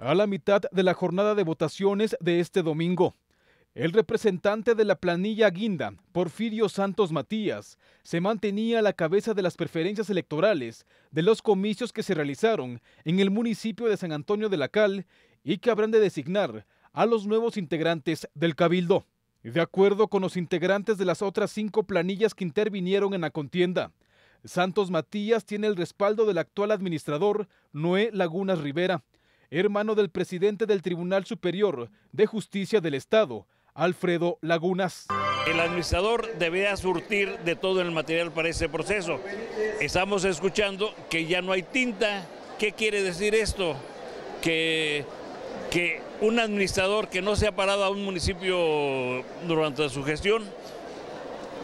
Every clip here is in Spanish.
a la mitad de la jornada de votaciones de este domingo. El representante de la planilla guinda, Porfirio Santos Matías, se mantenía a la cabeza de las preferencias electorales de los comicios que se realizaron en el municipio de San Antonio de la Cal y que habrán de designar a los nuevos integrantes del Cabildo. De acuerdo con los integrantes de las otras cinco planillas que intervinieron en la contienda, Santos Matías tiene el respaldo del actual administrador Noé Lagunas Rivera, hermano del presidente del Tribunal Superior de Justicia del Estado, Alfredo Lagunas. El administrador debe surtir de todo el material para ese proceso. Estamos escuchando que ya no hay tinta. ¿Qué quiere decir esto? Que, que un administrador que no se ha parado a un municipio durante su gestión,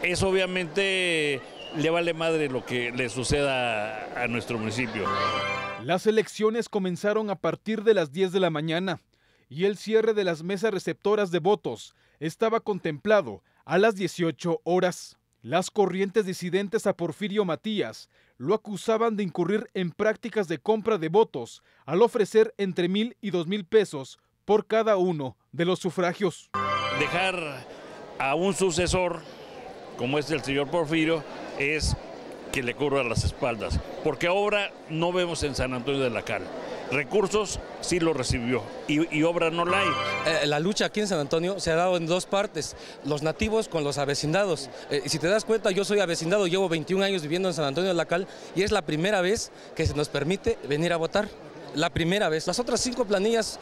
es obviamente le vale madre lo que le suceda a nuestro municipio. Las elecciones comenzaron a partir de las 10 de la mañana y el cierre de las mesas receptoras de votos estaba contemplado a las 18 horas. Las corrientes disidentes a Porfirio Matías lo acusaban de incurrir en prácticas de compra de votos al ofrecer entre mil y dos mil pesos por cada uno de los sufragios. Dejar a un sucesor, como es el señor Porfirio, es que le cubra las espaldas, porque obra no vemos en San Antonio de la Cal. Recursos sí lo recibió y, obra no la hay. Eh, la lucha aquí en San Antonio se ha dado en dos partes, los nativos con los avecindados. Eh, si te das cuenta, yo soy avecindado, llevo 21 años viviendo en San Antonio de la Cal y es la primera vez que se nos permite venir a votar la primera vez. Las otras cinco planillas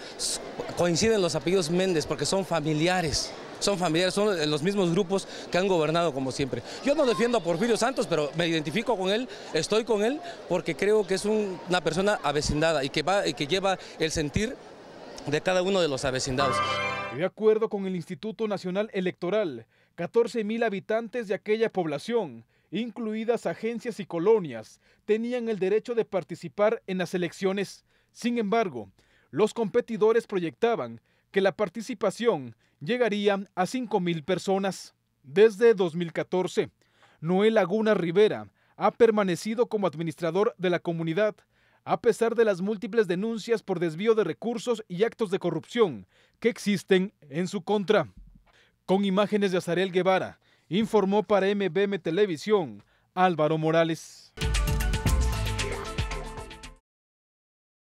coinciden los apellidos Méndez porque son familiares son familiares, son los mismos grupos que han gobernado como siempre. Yo no defiendo a Porfirio Santos, pero me identifico con él, estoy con él, porque creo que es una persona avecindada y que, va, y que lleva el sentir de cada uno de los avecindados. De acuerdo con el Instituto Nacional Electoral, mil habitantes de aquella población, incluidas agencias y colonias, tenían el derecho de participar en las elecciones. Sin embargo, los competidores proyectaban que la participación llegaría a 5.000 personas. Desde 2014, Noé Laguna Rivera ha permanecido como administrador de la comunidad, a pesar de las múltiples denuncias por desvío de recursos y actos de corrupción que existen en su contra. Con imágenes de Azarel Guevara, informó para MBM Televisión Álvaro Morales.